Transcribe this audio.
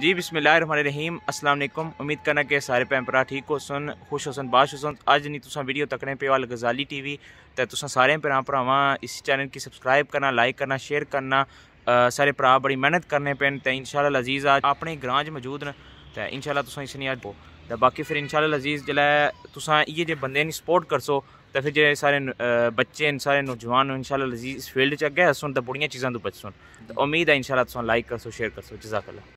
जी बिसमिल रहीम असलम उम्मीद करना कि सारे भैन ठीक हो सन खुश हो बाश हो सन अज नहीं तुसा वीडियो तकने पे वाल गजाली टीवी तो तुसा सारे भैन भरावान इस चैनल की सब्सक्राइब करना लाइक करना शेयर करना आ, सारे भरा बड़ी मेहनत करने पे तो इंशाल्लाह अजीज़ आज अपने ग्रां च मौजूद न तो इंशाल्लाह तुसा इसने आज तो बाकी फिर इंशाल्लाह अजीज़ जिले तुसा इये जे बंदे नी सपोर्ट करसो तो फिर जो सारे बच्चे न सारे नौजवान इन अजीज़ इस फील्ड अगे हसन तो बुढ़िया चीज़ों तो बचसन तो उम्मीद है इंशाल्लाह तुसा लाइक करसो शेयर करसो जजाकअल्लाह